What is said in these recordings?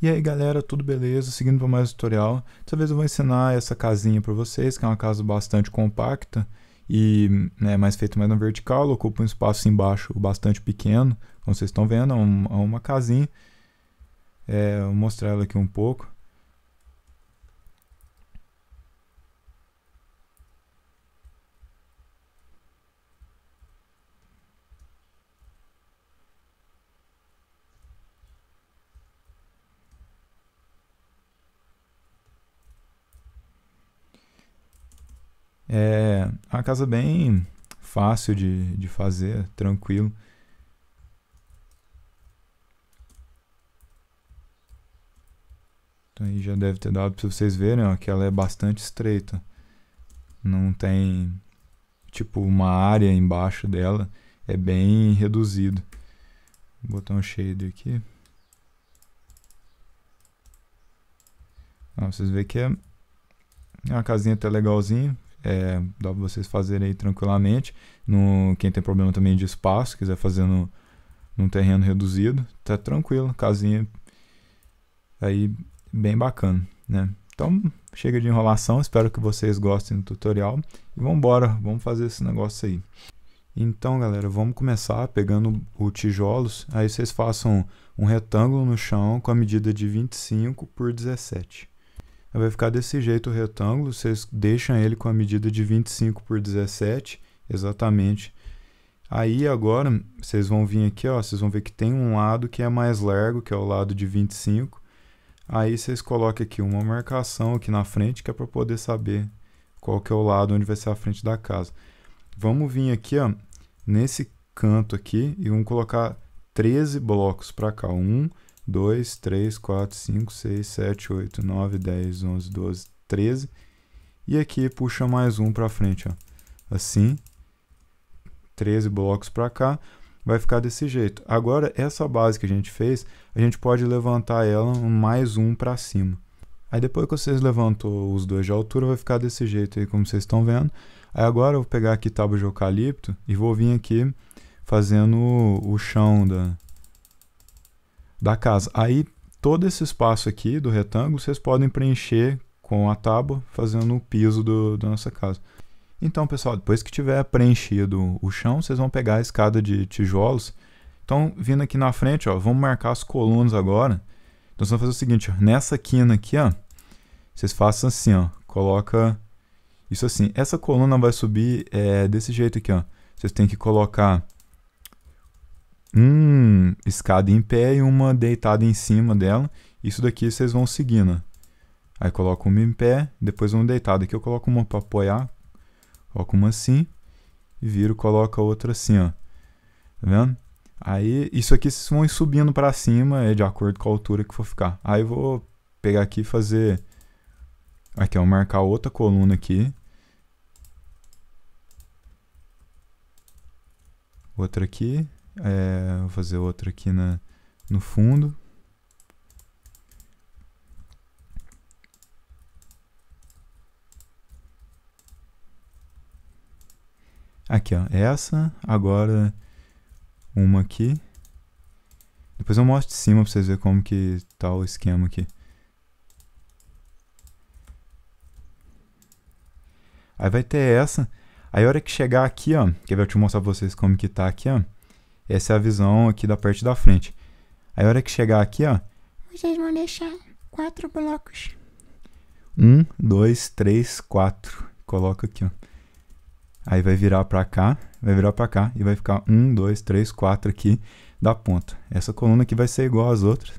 E aí galera, tudo beleza? Seguindo para mais um tutorial. Dessa vez eu vou ensinar essa casinha para vocês, que é uma casa bastante compacta e né, mais feita mais na vertical, ocupa um espaço embaixo bastante pequeno, como vocês estão vendo, é, uma, é uma casinha. É, vou mostrar ela aqui um pouco. É uma casa bem fácil de, de fazer, tranquilo. Então aí já deve ter dado para vocês verem ó, que ela é bastante estreita. Não tem tipo uma área embaixo dela, é bem reduzido. Vou botar um shader aqui. Ó, vocês veem que é, é uma casinha até legalzinha, é, dá pra vocês fazerem aí tranquilamente. No, quem tem problema também de espaço, quiser fazer no, num terreno reduzido, tá tranquilo. Casinha aí bem bacana, né? Então, chega de enrolação. Espero que vocês gostem do tutorial. E vamos embora, vamos fazer esse negócio aí. Então, galera, vamos começar pegando o tijolos. Aí vocês façam um retângulo no chão com a medida de 25 por 17 vai ficar desse jeito o retângulo, vocês deixam ele com a medida de 25 por 17, exatamente. Aí agora, vocês vão vir aqui, ó, vocês vão ver que tem um lado que é mais largo, que é o lado de 25. Aí vocês colocam aqui uma marcação aqui na frente, que é para poder saber qual que é o lado onde vai ser a frente da casa. Vamos vir aqui, ó, nesse canto aqui, e vamos colocar 13 blocos para cá. Um, 2, 3, 4, 5, 6, 7, 8, 9, 10, 11, 12, 13. E aqui puxa mais um para frente, ó. Assim, 13 blocos para cá, vai ficar desse jeito. Agora, essa base que a gente fez, a gente pode levantar ela mais um para cima. Aí depois que vocês levantou os dois de altura, vai ficar desse jeito aí, como vocês estão vendo. Aí agora eu vou pegar aqui tábua de eucalipto e vou vir aqui fazendo o chão da, da casa. Aí todo esse espaço aqui do retângulo vocês podem preencher com a tábua, fazendo o piso do, da nossa casa. Então, pessoal, depois que tiver preenchido o chão, vocês vão pegar a escada de tijolos. Então, vindo aqui na frente, ó, vamos marcar as colunas agora. Então, vocês vão fazer o seguinte, ó, nessa quina aqui, ó, vocês façam assim, ó, coloca isso assim. Essa coluna vai subir é, desse jeito aqui, ó. Vocês têm que colocar Hum, escada em pé e uma deitada em cima dela. Isso daqui vocês vão seguindo. Aí coloco uma em pé, depois uma deitada. Aqui eu coloco uma para apoiar. Coloco uma assim. E viro, coloco a outra assim, ó. Tá vendo? Aí, isso aqui vocês vão subindo para cima, é de acordo com a altura que for ficar. Aí eu vou pegar aqui e fazer... Aqui, ó, marcar outra coluna aqui. Outra aqui. É, vou fazer outro aqui na, no fundo. Aqui, ó. Essa. Agora uma aqui. Depois eu mostro de cima pra vocês verem como que tá o esquema aqui. Aí vai ter essa. Aí a hora que chegar aqui, ó. que eu vou te mostrar pra vocês como que tá aqui, ó. Essa é a visão aqui da parte da frente. Aí a hora que chegar aqui, ó, vocês vão deixar quatro blocos. Um, dois, três, quatro. Coloca aqui, ó. Aí vai virar para cá, vai virar para cá e vai ficar um, dois, três, quatro aqui da ponta. Essa coluna aqui vai ser igual às outras.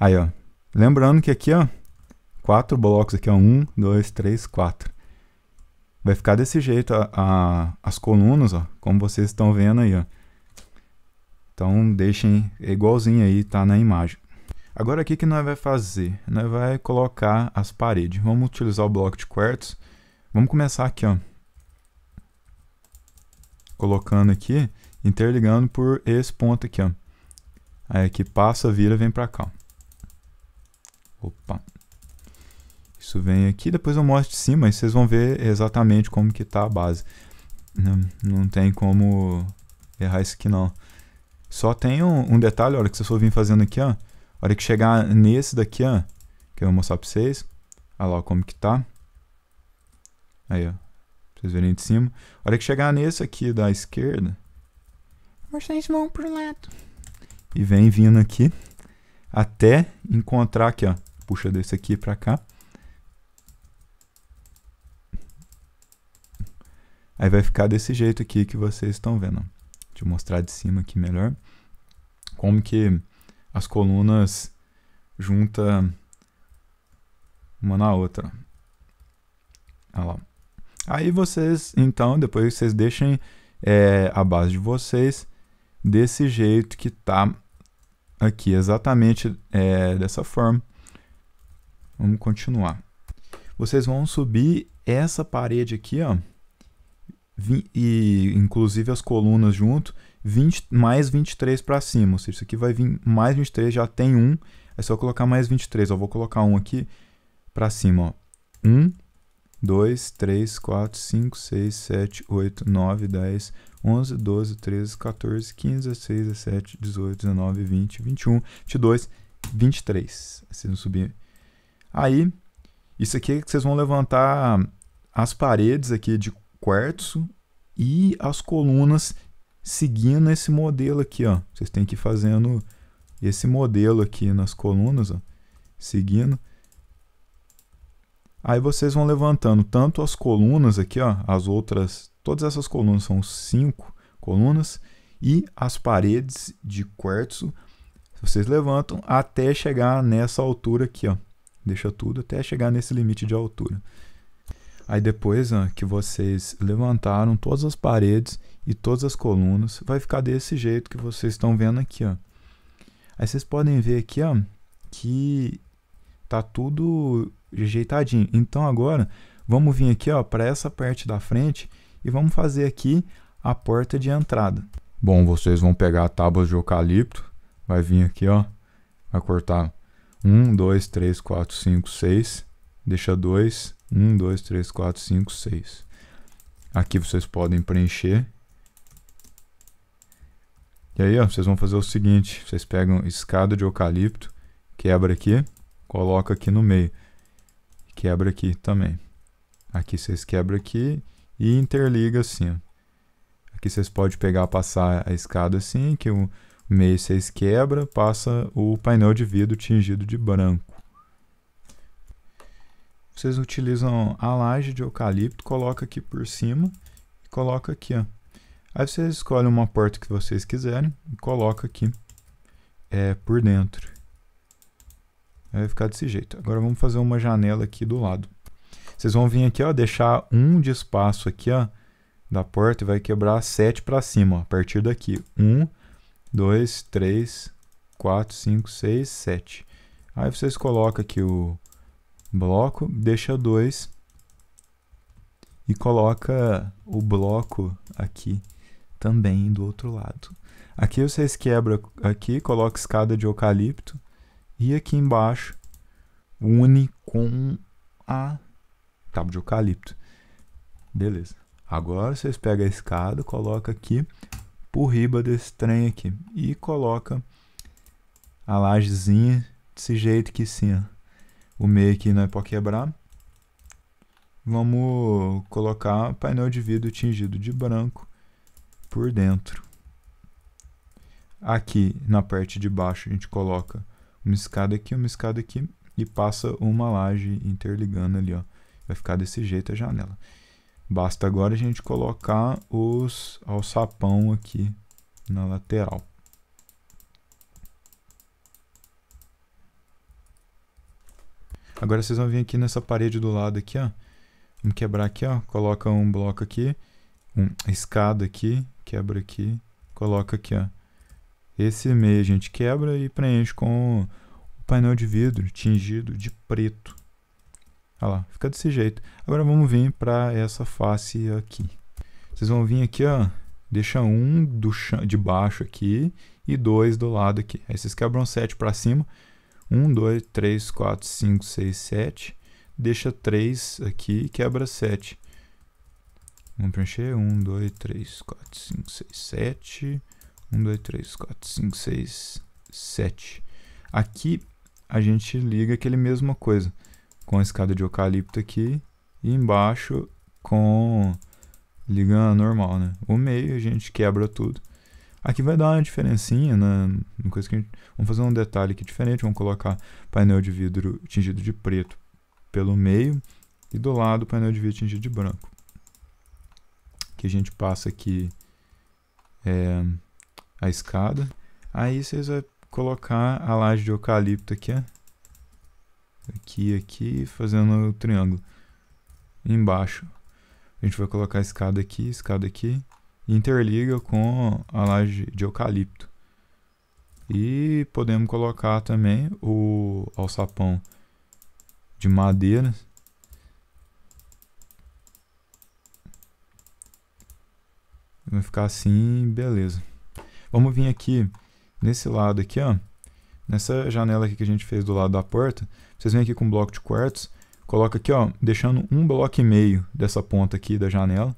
Aí, ó. Lembrando que aqui, ó, quatro blocos aqui, ó. Um, dois, três, quatro vai ficar desse jeito a, a, as colunas, ó, como vocês estão vendo aí, ó. Então deixem é igualzinho aí, tá na imagem. Agora o que, que nós vai fazer? Nós vai colocar as paredes. Vamos utilizar o bloco de quartos. Vamos começar aqui, ó. Colocando aqui, interligando por esse ponto aqui, ó. Aí aqui passa, vira, vem pra cá. Opa. Isso vem aqui, depois eu mostro de cima e vocês vão ver exatamente como que tá a base. Não, não tem como errar isso aqui não. Só tem um, um detalhe, olha, que vocês vão vir fazendo aqui, ó. A hora que chegar nesse daqui, ó, que eu vou mostrar pra vocês. Olha lá como que tá. Aí, ó. Pra vocês verem de cima. A hora que chegar nesse aqui da esquerda, vocês vão pro lado. E vem vindo aqui até encontrar aqui, ó. Puxa desse aqui pra cá. Aí vai ficar desse jeito aqui que vocês estão vendo. Deixa eu mostrar de cima aqui melhor. Como que as colunas junta uma na outra. Olha lá. Aí vocês, então, depois vocês deixem é, a base de vocês desse jeito que tá aqui, exatamente é, dessa forma. Vamos continuar. Vocês vão subir essa parede aqui, ó e inclusive as colunas junto, 20, mais 23 para cima. Ou seja, isso aqui vai vir mais 23, já tem um. É só colocar mais 23. Eu vou colocar um aqui para cima. 1, 2, 3, 4, 5, 6, 7, 8, 9, 10, 11, 12, 13, 14, 15, 16, 17, 18, 19, 20, 21, 22, 23. Vocês vão subir. Aí, isso aqui é que vocês vão levantar as paredes aqui de quartzo e as colunas seguindo esse modelo aqui, ó. Vocês têm que ir fazendo esse modelo aqui nas colunas, ó, seguindo. Aí vocês vão levantando tanto as colunas aqui, ó, as outras, todas essas colunas são cinco colunas e as paredes de quartzo. Vocês levantam até chegar nessa altura aqui, ó. Deixa tudo até chegar nesse limite de altura. Aí depois né, que vocês levantaram todas as paredes e todas as colunas, vai ficar desse jeito que vocês estão vendo aqui, ó. Aí vocês podem ver aqui, ó, que tá tudo ajeitadinho. Então agora vamos vir aqui, para essa parte da frente e vamos fazer aqui a porta de entrada. Bom, vocês vão pegar a tábua de eucalipto, vai vir aqui, ó, vai cortar 1, 2, 3, 4, 5, 6, deixa 2, 1, 2, 3, 4, 5, 6. Aqui vocês podem preencher. E aí, ó, vocês vão fazer o seguinte, vocês pegam escada de eucalipto, quebra aqui, coloca aqui no meio. Quebra aqui também. Aqui vocês quebram aqui e interliga assim, ó. Aqui vocês podem pegar, passar a escada assim, que o meio vocês quebra, passa o painel de vidro tingido de branco vocês utilizam a laje de eucalipto, coloca aqui por cima e coloca aqui, ó. Aí vocês escolhem uma porta que vocês quiserem e coloca aqui é, por dentro. vai ficar desse jeito. Agora vamos fazer uma janela aqui do lado. Vocês vão vir aqui, ó, deixar um de espaço aqui, ó, da porta e vai quebrar sete para cima, ó, a partir daqui. um dois três quatro cinco seis sete Aí vocês colocam aqui o, bloco, deixa 2 e coloca o bloco aqui também do outro lado. Aqui vocês quebram aqui, coloca escada de eucalipto e aqui embaixo une com a tábua de eucalipto. Beleza. Agora vocês pegam a escada, coloca aqui por riba desse trem aqui e coloca a lajezinha desse jeito que sim, ó o meio aqui não é para quebrar. Vamos colocar painel de vidro tingido de branco por dentro. Aqui na parte de baixo a gente coloca uma escada aqui, uma escada aqui e passa uma laje interligando ali, ó. Vai ficar desse jeito a janela. Basta agora a gente colocar os alçapão aqui na lateral. Agora vocês vão vir aqui nessa parede do lado aqui, ó. Vamos quebrar aqui, ó. Coloca um bloco aqui, um escada aqui, quebra aqui, coloca aqui, ó. Esse meio a gente quebra e preenche com o painel de vidro tingido de preto. Olha lá, fica desse jeito. Agora vamos vir para essa face aqui. Vocês vão vir aqui, ó. Deixa um do de baixo aqui e dois do lado aqui. Aí vocês quebram sete para cima 1, 2, 3, 4, 5, 6, 7. Deixa 3 aqui e quebra 7. Vamos preencher. 1, 2, 3, 4, 5, 6, 7. 1, 2, 3, 4, 5, 6, 7. Aqui a gente liga aquele mesma coisa. Com a escada de eucalipto aqui. E embaixo com liga normal, né? O meio a gente quebra tudo. Aqui vai dar uma diferencinha, né? Uma coisa que gente... Vamos fazer um detalhe aqui diferente. Vamos colocar painel de vidro tingido de preto pelo meio e do lado painel de vidro tingido de branco. Que a gente passa aqui é, a escada. Aí vocês vão colocar a laje de eucalipto aqui, Aqui, aqui, fazendo o triângulo. Embaixo. A gente vai colocar a escada aqui, escada aqui interliga com a laje de eucalipto. E podemos colocar também o alçapão de madeira. Vai ficar assim, beleza. Vamos vir aqui nesse lado aqui, ó. Nessa janela aqui que a gente fez do lado da porta, vocês vêm aqui com um bloco de quartos, coloca aqui, ó, deixando um bloco e meio dessa ponta aqui da janela,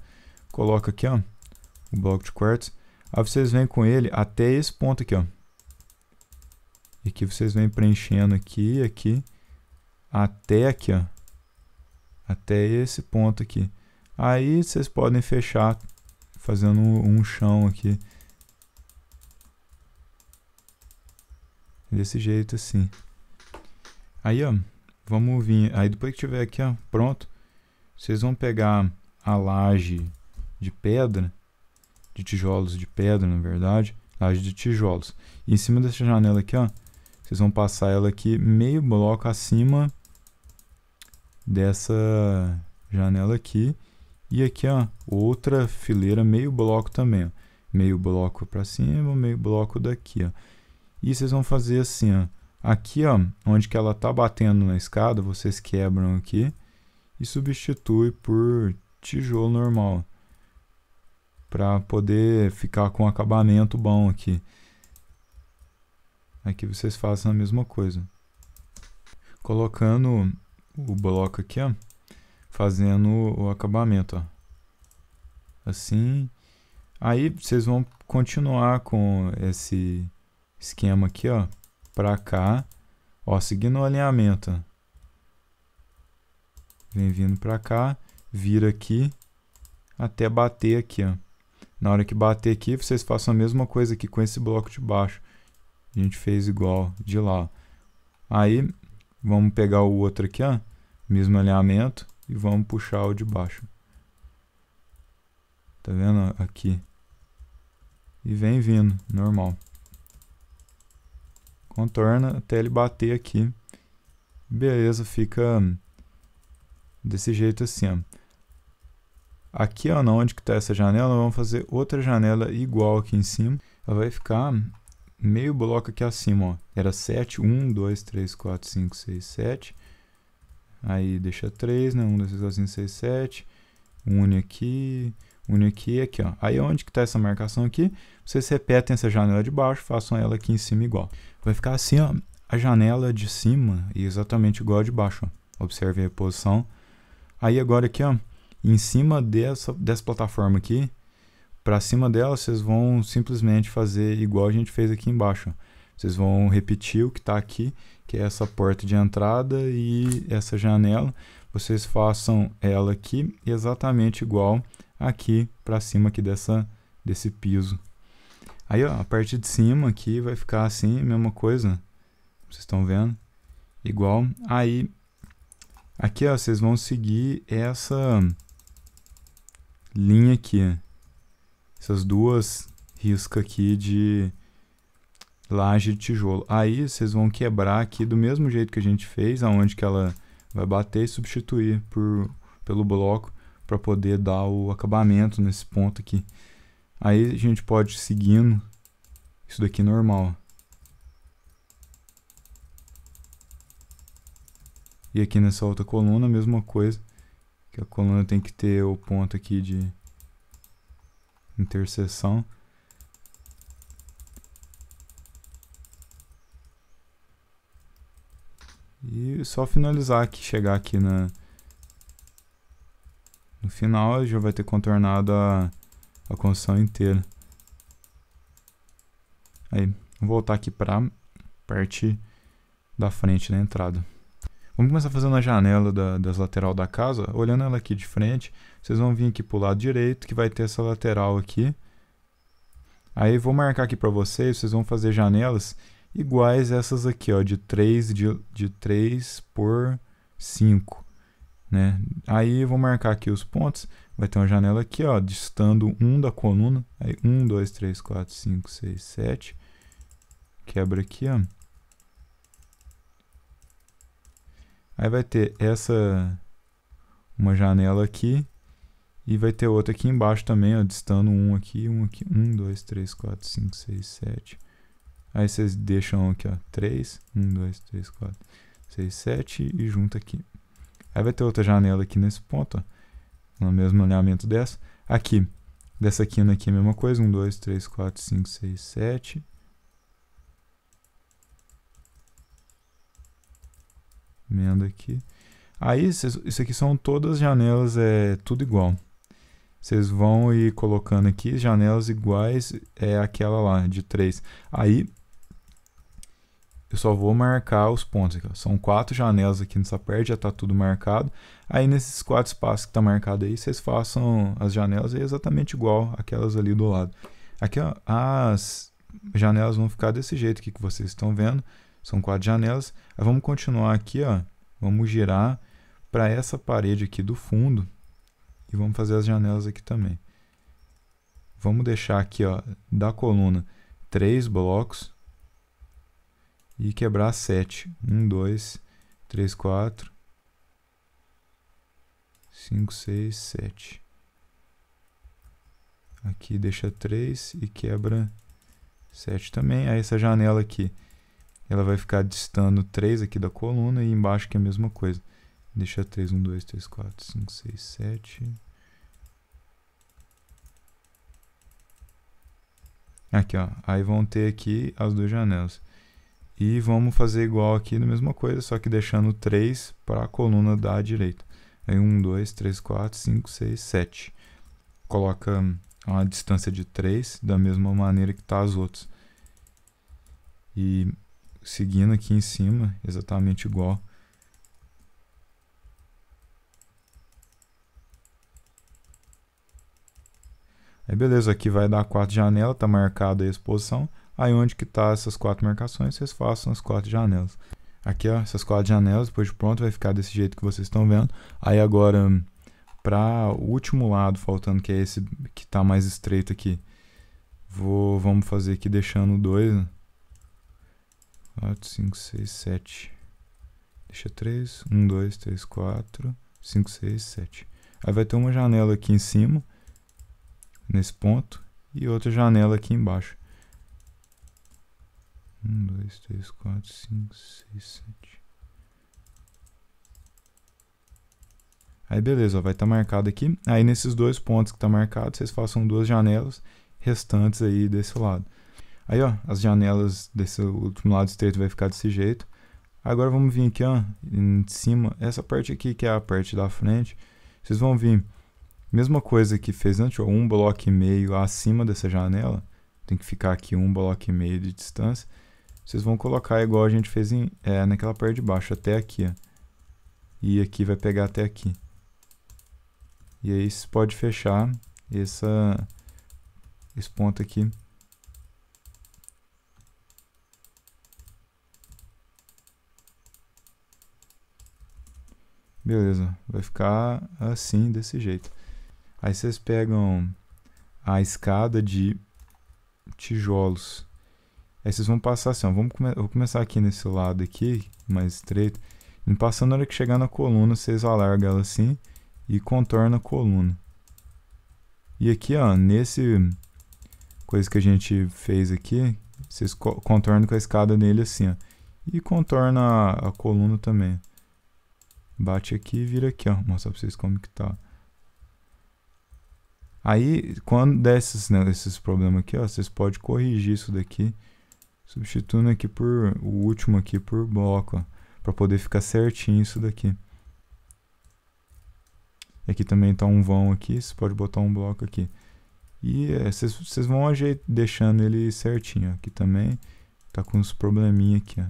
coloca aqui, ó, o bloco de quartzo. Aí vocês vêm com ele até esse ponto aqui, ó. E aqui vocês vêm preenchendo aqui, aqui, até aqui, ó. Até esse ponto aqui. Aí vocês podem fechar fazendo um chão aqui. Desse jeito assim. Aí, ó, vamos vir. Aí depois que tiver aqui, ó, pronto. Vocês vão pegar a laje de pedra de tijolos de pedra, na verdade, laje de tijolos. E em cima dessa janela aqui, ó, vocês vão passar ela aqui meio bloco acima dessa janela aqui. E aqui, ó, outra fileira meio bloco também, ó. Meio bloco para cima, meio bloco daqui, ó. E vocês vão fazer assim, ó. Aqui, ó, onde que ela tá batendo na escada, vocês quebram aqui e substitui por tijolo normal para poder ficar com um acabamento bom aqui. Aqui vocês façam a mesma coisa. Colocando o bloco aqui, ó, fazendo o acabamento, ó. Assim. Aí vocês vão continuar com esse esquema aqui, ó, para cá, ó, seguindo o alinhamento. Ó. Vem vindo para cá, vira aqui até bater aqui, ó. Na hora que bater aqui, vocês façam a mesma coisa aqui com esse bloco de baixo. A gente fez igual de lá. Aí, vamos pegar o outro aqui, ó, mesmo alinhamento, e vamos puxar o de baixo. Tá vendo? Aqui. E vem vindo, normal. Contorna até ele bater aqui. Beleza, fica desse jeito assim, ó. Aqui ó, onde está essa janela, vamos fazer outra janela igual aqui em cima. Ela vai ficar meio bloco aqui acima, ó. Era 7, 1, 2, 3, 4, 5, 6, 7. Aí deixa 3, né? 1, 2, 3, 4, 5, 6, 7. Une aqui, une aqui e aqui, ó. Aí onde está essa marcação aqui? Vocês repetem essa janela de baixo, façam ela aqui em cima igual. Vai ficar assim, ó. A janela de cima e exatamente igual a de baixo, ó. Observe a posição. Aí agora aqui, ó em cima dessa, dessa plataforma aqui, para cima dela, vocês vão simplesmente fazer igual a gente fez aqui embaixo. Vocês vão repetir o que está aqui, que é essa porta de entrada e essa janela. Vocês façam ela aqui exatamente igual aqui para cima aqui dessa, desse piso. Aí, ó, a parte de cima aqui vai ficar assim, mesma coisa. Vocês estão vendo? Igual. Aí, aqui, ó, vocês vão seguir essa linha aqui. Essas duas riscas aqui de laje de tijolo. Aí vocês vão quebrar aqui do mesmo jeito que a gente fez, aonde que ela vai bater e substituir por, pelo bloco para poder dar o acabamento nesse ponto aqui. Aí a gente pode seguindo isso daqui normal. E aqui nessa outra coluna a mesma coisa que a coluna tem que ter o ponto aqui de interseção. E só finalizar aqui, chegar aqui na no final já vai ter contornado a, a construção inteira. Aí, vou voltar aqui para parte da frente da entrada. Vamos começar fazendo a janela da, das lateral da casa, olhando ela aqui de frente, vocês vão vir aqui pro lado direito, que vai ter essa lateral aqui. Aí vou marcar aqui para vocês, vocês vão fazer janelas iguais essas aqui, ó, de 3, de, de 3 por 5. Né? Aí vou marcar aqui os pontos, vai ter uma janela aqui, ó, distando 1 um da coluna, aí 1, 2, 3, 4, 5, 6, 7, quebra aqui, ó. Aí vai ter essa uma janela aqui e vai ter outra aqui embaixo também, ó, distando um aqui, um aqui, um, dois, três, quatro, cinco, seis, sete. Aí vocês deixam aqui, ó, três, um, dois, três, quatro, seis, sete e junta aqui. Aí vai ter outra janela aqui nesse ponto, ó, no mesmo alinhamento dessa. Aqui, dessa quina aqui é a mesma coisa, um, dois, três, quatro, cinco, seis, sete Emenda aqui. Aí, isso aqui são todas janelas, é tudo igual. Vocês vão ir colocando aqui janelas iguais é aquela lá, de 3. Aí, eu só vou marcar os pontos aqui. São quatro janelas aqui nessa parte, já está tudo marcado. Aí, nesses quatro espaços que tá marcado aí, vocês façam as janelas aí é exatamente igual aquelas ali do lado. Aqui, ó, as janelas vão ficar desse jeito que vocês estão vendo. São quatro janelas. Aí vamos continuar aqui, ó. Vamos girar para essa parede aqui do fundo e vamos fazer as janelas aqui também. Vamos deixar aqui, ó, da coluna três blocos e quebrar sete. Um, dois, três, quatro, cinco, seis, sete. Aqui deixa três e quebra sete também. Aí essa janela aqui ela vai ficar distando 3 aqui da coluna e embaixo que é a mesma coisa. Deixa 3, 1, 2, 3, 4, 5, 6, 7. Aqui, ó. Aí vão ter aqui as duas janelas. E vamos fazer igual aqui na mesma coisa, só que deixando 3 para a coluna da direita. Aí 1, 2, 3, 4, 5, 6, 7. Coloca uma distância de 3 da mesma maneira que tá as outras. E seguindo aqui em cima, exatamente igual. Aí beleza, aqui vai dar quatro janelas, tá marcada a exposição. Aí onde que tá essas quatro marcações, vocês façam as quatro janelas. Aqui ó, essas quatro janelas, depois de pronto vai ficar desse jeito que vocês estão vendo. Aí agora, para o último lado faltando, que é esse que tá mais estreito aqui. Vou, vamos fazer aqui deixando dois, né? 4, 5, 6, 7. Deixa 3, 1, 2, 3, 4, 5, 6, 7. Aí vai ter uma janela aqui em cima, nesse ponto, e outra janela aqui embaixo. 1, 2, 3, 4, 5, 6, 7. Aí beleza, ó, vai estar tá marcado aqui. Aí nesses dois pontos que está marcado, vocês façam duas janelas restantes aí desse lado. Aí, ó, as janelas desse último lado estreito vai ficar desse jeito. Agora vamos vir aqui, ó, em cima, essa parte aqui que é a parte da frente. Vocês vão vir, mesma coisa que fez antes, ó, um bloco e meio acima dessa janela. Tem que ficar aqui um bloco e meio de distância. Vocês vão colocar igual a gente fez em, é, naquela parte de baixo, até aqui, ó. E aqui vai pegar até aqui. E aí você pode fechar essa, esse ponto aqui. beleza, vai ficar assim, desse jeito. Aí vocês pegam a escada de tijolos. Aí vocês vão passar assim, ó, vamos come vou começar aqui nesse lado aqui, mais estreito. E passando na hora que chegar na coluna, vocês alargam ela assim e contorna a coluna. E aqui, ó, nesse coisa que a gente fez aqui, vocês co contornam com a escada nele assim, ó. E contorna a, a coluna também. Bate aqui e vira aqui, ó. mostrar pra vocês como que tá. Aí, quando der esses, né, esses problemas aqui, ó, vocês podem corrigir isso daqui. Substituindo aqui por o último aqui por bloco, ó. Pra poder ficar certinho isso daqui. aqui também tá um vão aqui, você pode botar um bloco aqui. E é, vocês é, vão ajeitando deixando ele certinho, Aqui também tá com uns probleminha aqui, ó.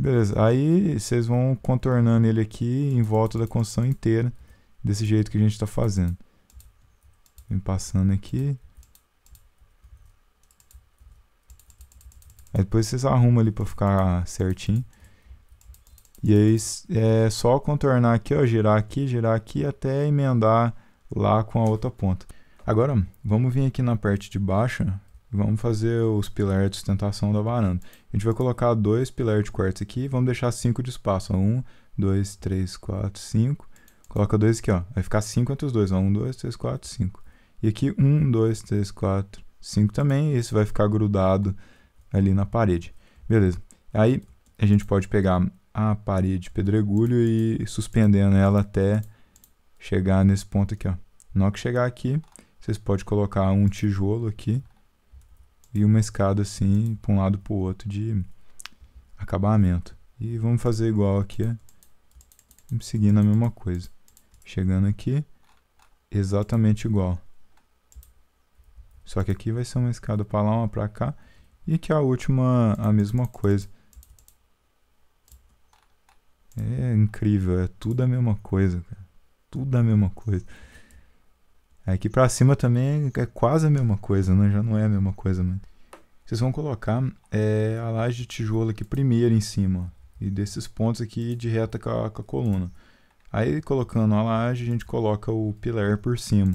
Beleza, aí vocês vão contornando ele aqui em volta da construção inteira, desse jeito que a gente está fazendo. Vem passando aqui. Aí depois vocês arrumam ali para ficar certinho. E aí é só contornar aqui, ó, girar aqui, girar aqui até emendar lá com a outra ponta. Agora, vamos vir aqui na parte de baixo Vamos fazer os pilares de sustentação da varanda. A gente vai colocar dois pilares de quartzo aqui vamos deixar cinco de espaço. Um, dois, três, quatro, cinco. Coloca dois aqui, ó. Vai ficar cinco entre os dois. Ó. Um, dois, três, quatro, cinco. E aqui um, dois, três, quatro, cinco também. E esse vai ficar grudado ali na parede. Beleza. Aí a gente pode pegar a parede pedregulho e suspendendo ela até chegar nesse ponto aqui, ó. Na hora que chegar aqui, vocês podem colocar um tijolo aqui e uma escada assim, para um lado para o outro de acabamento. E vamos fazer igual aqui, seguindo a mesma coisa. Chegando aqui, exatamente igual. Só que aqui vai ser uma escada para lá, uma para cá. E que é a última, a mesma coisa. É incrível, é tudo a mesma coisa, cara. Tudo a mesma coisa. Aqui é para cima também é quase a mesma coisa, né? Já não é a mesma coisa, mano Vocês vão colocar é, a laje de tijolo aqui primeiro em cima, E desses pontos aqui de reta com a, com a coluna. Aí colocando a laje, a gente coloca o pilar por cima.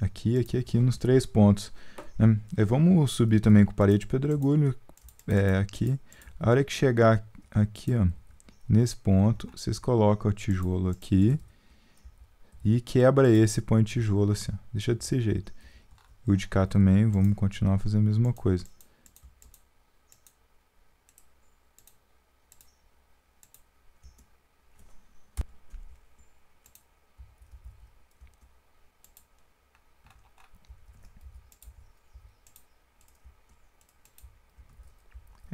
Aqui, aqui, aqui, nos três pontos. Né? vamos subir também com parede de pedregulho é, aqui. A hora que chegar aqui, ó, nesse ponto, vocês colocam o tijolo aqui. E quebra esse, põe tijolo assim. Ó. Deixa desse jeito. o de cá também, vamos continuar fazendo a mesma coisa.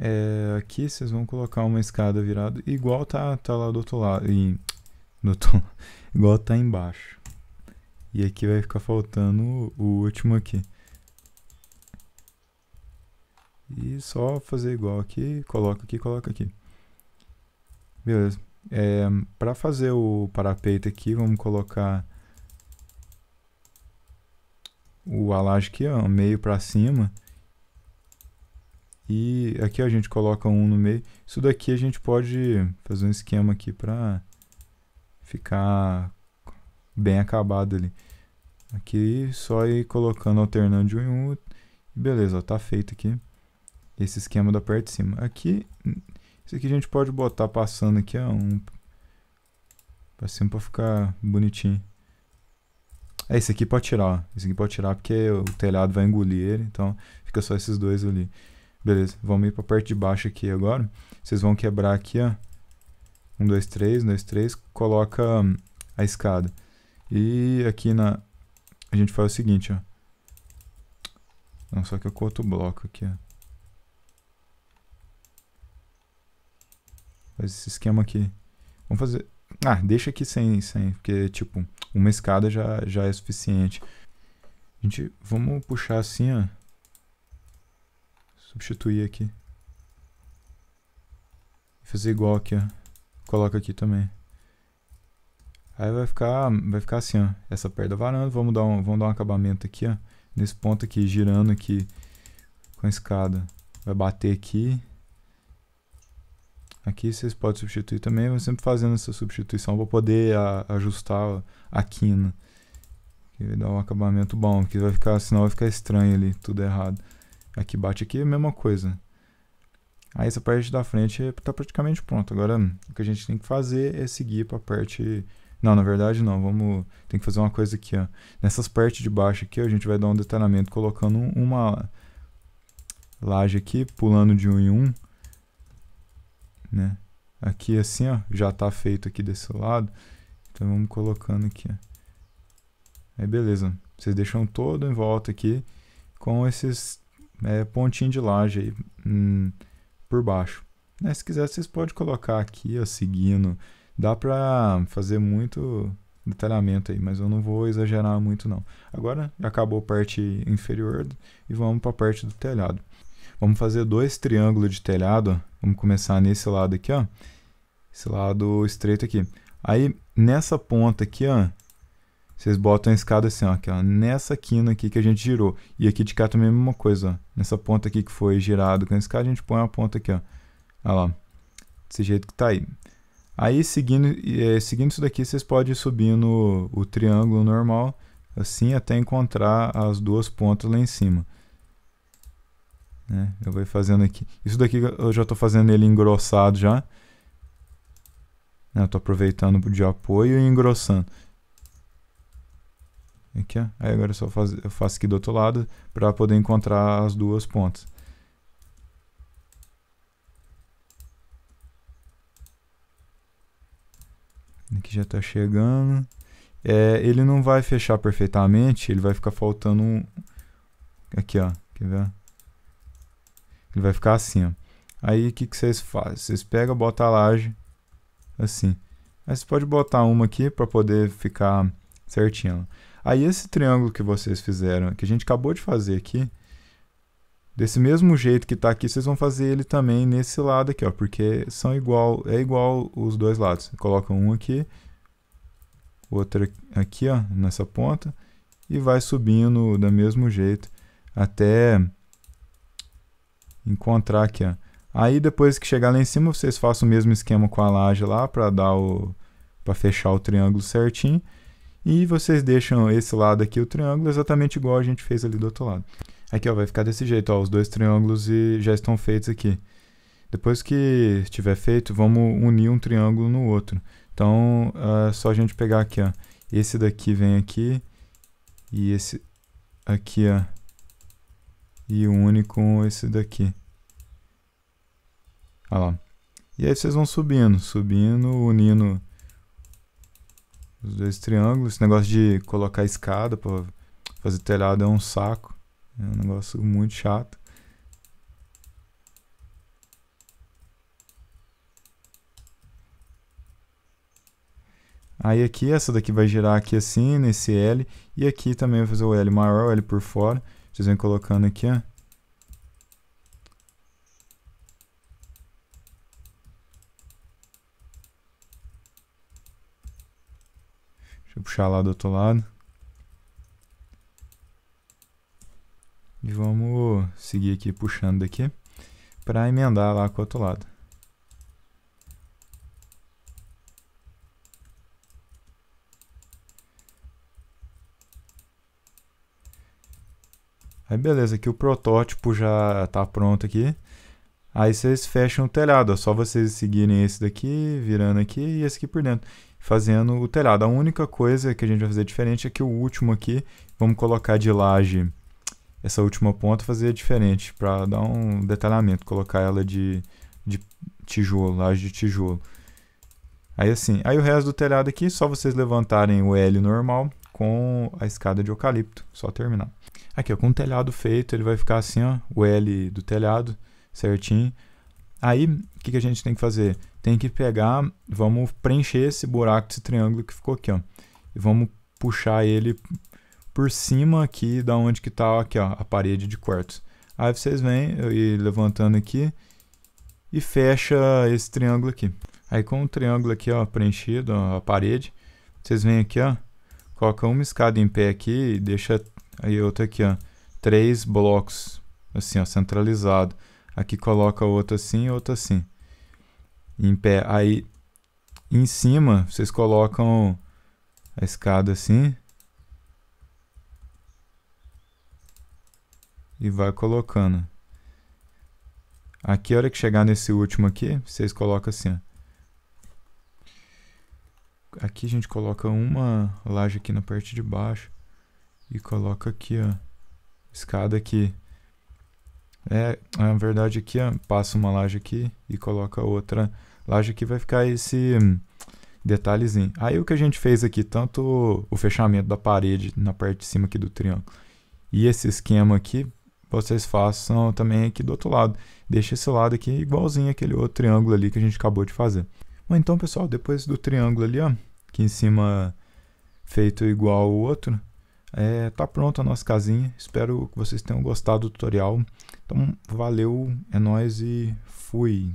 É, aqui vocês vão colocar uma escada virada, igual tá, tá lá do outro lado, em, do tom, igual tá embaixo. E aqui vai ficar faltando o último aqui. E só fazer igual aqui, coloca aqui, coloca aqui. Beleza. É, para fazer o parapeito aqui, vamos colocar o alage aqui, ó, meio para cima. E aqui ó, a gente coloca um no meio. Isso daqui a gente pode fazer um esquema aqui para ficar bem acabado ali. Aqui só ir colocando, alternando de um em um. Beleza, ó, tá feito aqui esse esquema da parte de cima. Aqui, isso aqui a gente pode botar passando aqui, ó, um pra cima pra ficar bonitinho. É, esse aqui pode tirar, ó. Esse aqui pode tirar porque o telhado vai engolir ele, então fica só esses dois ali. Beleza, vamos ir pra parte de baixo aqui agora. Vocês vão quebrar aqui, ó. 1, 2, 3, 1, 2, 3, coloca hum, a escada. E aqui na... a gente faz o seguinte, ó. Não, só que eu corto o bloco aqui, ó. Faz esse esquema aqui. Vamos fazer... Ah, deixa aqui sem, sem, porque, tipo, uma escada já, já é suficiente. A gente... Vamos puxar assim, ó. Substituir aqui. Fazer igual aqui, ó coloca aqui também. Aí vai ficar, vai ficar assim, ó, essa perda varando Vamos dar, um, vamos dar um acabamento aqui, ó, nesse ponto aqui, girando aqui com a escada. Vai bater aqui. Aqui vocês podem substituir também, vou sempre fazendo essa substituição para poder a, ajustar a quina. Aqui vai dar um acabamento bom, porque vai ficar, senão vai ficar estranho ali, tudo errado. Aqui bate aqui, é mesma coisa. Aí essa parte da frente está é, praticamente pronta. Agora o que a gente tem que fazer é seguir para a parte. Não, na verdade não. Vamos. Tem que fazer uma coisa aqui, ó. Nessas partes de baixo aqui, ó, a gente vai dar um detalhamento colocando uma laje aqui, pulando de um em um, né? Aqui assim, ó, já está feito aqui desse lado. Então vamos colocando aqui. Ó. Aí beleza. Vocês deixam todo em volta aqui com esses é, pontinhos de laje aí. Hum por baixo. Né? Se quiser, vocês podem colocar aqui, ó, seguindo. Dá para fazer muito detalhamento aí, mas eu não vou exagerar muito não. Agora acabou a parte inferior e vamos para a parte do telhado. Vamos fazer dois triângulos de telhado. Vamos começar nesse lado aqui, ó. Esse lado estreito aqui. Aí nessa ponta aqui, ó, vocês botam a escada assim, ó, aqui, ó, nessa quina aqui que a gente girou. E aqui de cá também é a mesma coisa, ó. Nessa ponta aqui que foi girado com a escada, a gente põe uma ponta aqui, ó. Olha lá, desse jeito que tá aí. Aí, seguindo, é, seguindo isso daqui, vocês podem subir no o triângulo normal, assim, até encontrar as duas pontas lá em cima. Né? Eu vou fazendo aqui. Isso daqui eu já estou fazendo ele engrossado já. Né? Eu tô aproveitando de apoio e engrossando aqui, ó. Aí agora eu só faz, eu faço aqui do outro lado para poder encontrar as duas pontas. Aqui já está chegando. É, ele não vai fechar perfeitamente, ele vai ficar faltando um... Aqui, ó. Quer ver? Ele vai ficar assim, ó. Aí o que, vocês fazem? Vocês pegam, botam a laje assim. Aí você pode botar uma aqui para poder ficar certinho. Ó. Aí esse triângulo que vocês fizeram, que a gente acabou de fazer aqui, desse mesmo jeito que está aqui, vocês vão fazer ele também nesse lado aqui, ó, porque são igual, é igual os dois lados. Coloca um aqui, outro aqui, ó, nessa ponta, e vai subindo do mesmo jeito até encontrar aqui, ó. Aí depois que chegar lá em cima, vocês façam o mesmo esquema com a laje lá para dar o para fechar o triângulo certinho. E vocês deixam esse lado aqui, o triângulo, exatamente igual a gente fez ali do outro lado. Aqui, ó, vai ficar desse jeito, ó, os dois triângulos e já estão feitos aqui. Depois que estiver feito, vamos unir um triângulo no outro. Então, é só a gente pegar aqui, ó, esse daqui vem aqui e esse aqui, ó, e une com esse daqui. Olha lá. E aí vocês vão subindo, subindo, unindo os dois triângulos. Esse negócio de colocar escada pra fazer telhado é um saco. É um negócio muito chato. Aí aqui, essa daqui vai girar aqui assim, nesse L. E aqui também vai fazer o L maior, o L por fora. Vocês vêm colocando aqui, ó. Deixa eu puxar lá do outro lado. E vamos seguir aqui puxando daqui para emendar lá com o outro lado. Aí beleza, aqui o protótipo já tá pronto aqui. Aí vocês fecham o telhado, ó, só vocês seguirem esse daqui, virando aqui e esse aqui por dentro fazendo o telhado. A única coisa que a gente vai fazer diferente é que o último aqui, vamos colocar de laje essa última ponta, fazer diferente para dar um detalhamento, colocar ela de, de tijolo, laje de tijolo. Aí assim, aí o resto do telhado aqui, só vocês levantarem o L normal com a escada de eucalipto, só terminar. Aqui, ó, com o telhado feito, ele vai ficar assim, ó, o L do telhado, certinho. Aí, o que, que a gente tem que fazer? Tem que pegar, vamos preencher esse buraco, esse triângulo que ficou aqui, ó. E vamos puxar ele por cima aqui da onde que tá aqui, ó, a parede de quartos. Aí vocês vêm e levantando aqui e fecha esse triângulo aqui. Aí com o triângulo aqui, ó, preenchido, ó, a parede, vocês vêm aqui, ó, coloca uma escada em pé aqui e deixa aí outra aqui, ó, três blocos assim, ó, centralizado aqui coloca outro assim, outro assim. Em pé. Aí em cima vocês colocam a escada assim. E vai colocando. Aqui, a hora que chegar nesse último aqui, vocês colocam assim. Ó. Aqui a gente coloca uma laje aqui na parte de baixo. E coloca aqui, ó. Escada aqui. É, na verdade aqui, é passa uma laje aqui e coloca outra laje aqui, vai ficar esse detalhezinho. Aí o que a gente fez aqui, tanto o fechamento da parede na parte de cima aqui do triângulo e esse esquema aqui, vocês façam também aqui do outro lado. Deixa esse lado aqui igualzinho aquele outro triângulo ali que a gente acabou de fazer. Bom, então pessoal, depois do triângulo ali, ó, que em cima feito igual ao outro, é, tá pronta a nossa casinha. Espero que vocês tenham gostado do tutorial. Então, valeu, é nóis e fui!